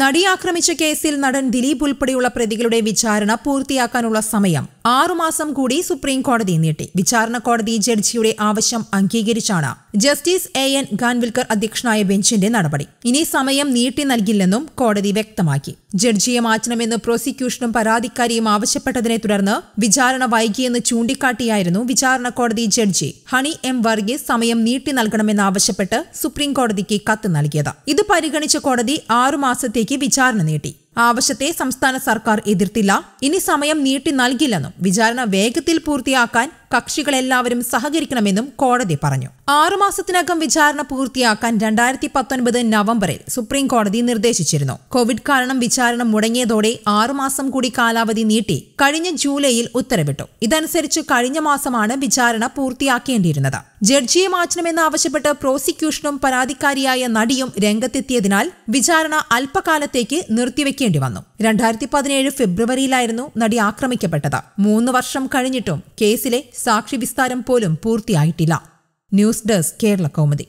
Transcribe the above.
നടി ആക്രമിച്ച കേസിൽ നടൻ ദിലീപ് ഉൾപ്പെടെയുള്ള പ്രതികളുടെ വിചാരണ പൂർത്തിയാക്കാനുള്ള സമയം ആറുമാസം കൂടി സുപ്രീം കോടതി നീട്ടി വിചാരണ കോടതി ജഡ്ജിയുടെ ആവശ്യം അംഗീകരിച്ചാണ് ജസ്റ്റിസ് എ എൻ ഖാൻവിൽക്കർ അധ്യക്ഷനായ ബെഞ്ചിന്റെ നടപടി ഇനി സമയം നീട്ടി നൽകില്ലെന്നും കോടതി വ്യക്തമാക്കി ജഡ്ജിയെ മാറ്റണമെന്ന് പ്രോസിക്യൂഷനും പരാതിക്കാരിയും ആവശ്യപ്പെട്ടതിനെ തുടർന്ന് വിചാരണ വൈകിയെന്ന് ചൂണ്ടിക്കാട്ടിയായിരുന്നു വിചാരണ കോടതി ജഡ്ജി ഹണി എം വർഗീസ് സമയം നീട്ടി നൽകണമെന്നാവശ്യപ്പെട്ട് സുപ്രീം കോടതിക്ക് കത്ത് നൽകിയത് ഇത് പരിഗണിച്ച കോടതി ആറുമാസത്തെ കോടതിയിലേക്ക് വിചാരണ നീട്ടി ആവശ്യത്തെ സംസ്ഥാന സർക്കാർ എതിർത്തില്ല ഇനി സമയം നീട്ടി നൽകില്ലെന്നും വിചാരണ വേഗത്തിൽ പൂർത്തിയാക്കാൻ കക്ഷികളെല്ലാവരും സഹകരിക്കണമെന്നും കോടതി പറഞ്ഞു ആറുമാസത്തിനകം വിചാരണ പൂർത്തിയാക്കാൻ രണ്ടായിരത്തി പത്തൊൻപത് നവംബറിൽ സുപ്രീം കോടതി നിർദ്ദേശിച്ചിരുന്നു കോവിഡ് കാരണം വിചാരണ മുടങ്ങിയതോടെ ആറുമാസം കൂടി കാലാവധി നീട്ടി കഴിഞ്ഞ ജൂലൈയിൽ ഉത്തരവിട്ടു ഇതനുസരിച്ച് കഴിഞ്ഞ മാസമാണ് വിചാരണ പൂർത്തിയാക്കേണ്ടിയിരുന്നത് ജഡ്ജിയെ മാറ്റണമെന്നാവശ്യപ്പെട്ട് പ്രോസിക്യൂഷനും പരാതിക്കാരിയായ നടിയും രംഗത്തെത്തിയതിനാൽ വിചാരണ അല്പകാലത്തേക്ക് നിർത്തിവെക്കും ജീവിക്കേണ്ടി വന്നു രണ്ടായിരത്തി പതിനേഴ് ഫെബ്രുവരിയിലായിരുന്നു നടി ആക്രമിക്കപ്പെട്ടത് മൂന്ന് വർഷം കഴിഞ്ഞിട്ടും കേസിലെ സാക്ഷി വിസ്താരം പോലും പൂർത്തിയായിട്ടില്ല ന്യൂസ് ഡെസ്ക് കേരള കൗമുദി